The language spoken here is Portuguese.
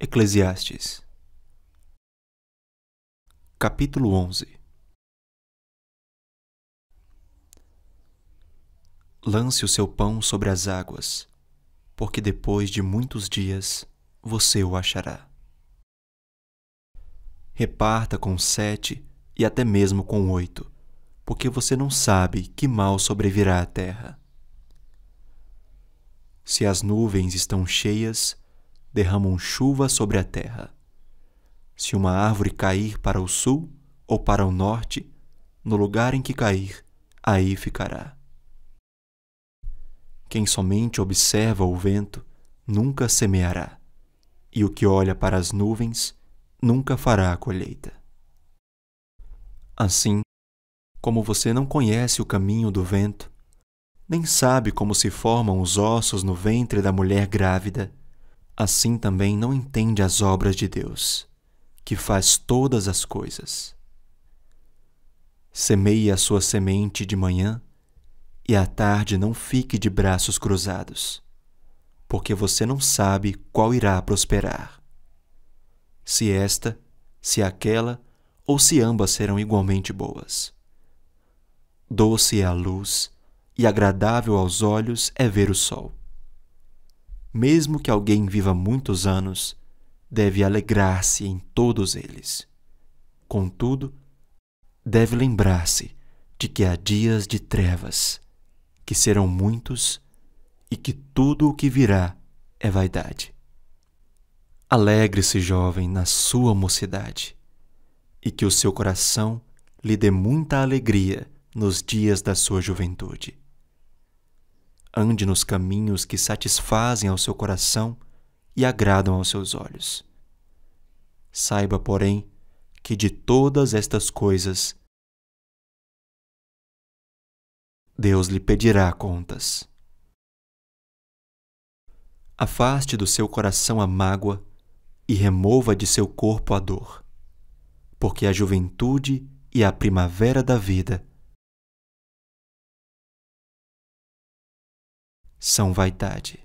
Eclesiastes, capítulo 11 Lance o seu pão sobre as águas, porque depois de muitos dias você o achará. Reparta com sete e até mesmo com oito, porque você não sabe que mal sobrevirá à terra. Se as nuvens estão cheias, derramam chuva sobre a terra. Se uma árvore cair para o sul ou para o norte, no lugar em que cair, aí ficará. Quem somente observa o vento nunca semeará, e o que olha para as nuvens nunca fará a colheita. Assim, como você não conhece o caminho do vento, nem sabe como se formam os ossos no ventre da mulher grávida, assim também não entende as obras de Deus, que faz todas as coisas. Semeie a sua semente de manhã e à tarde não fique de braços cruzados, porque você não sabe qual irá prosperar. Se esta, se aquela, ou se ambas serão igualmente boas. Doce é a luz e agradável aos olhos é ver o sol mesmo que alguém viva muitos anos, deve alegrar-se em todos eles. Contudo, deve lembrar-se de que há dias de trevas, que serão muitos e que tudo o que virá é vaidade. Alegre-se, jovem, na sua mocidade, e que o seu coração lhe dê muita alegria nos dias da sua juventude. Ande nos caminhos que satisfazem ao seu coração e agradam aos seus olhos. Saiba, porém, que de todas estas coisas Deus lhe pedirá contas. Afaste do seu coração a mágoa e remova de seu corpo a dor, porque a juventude e a primavera da vida são vaidade.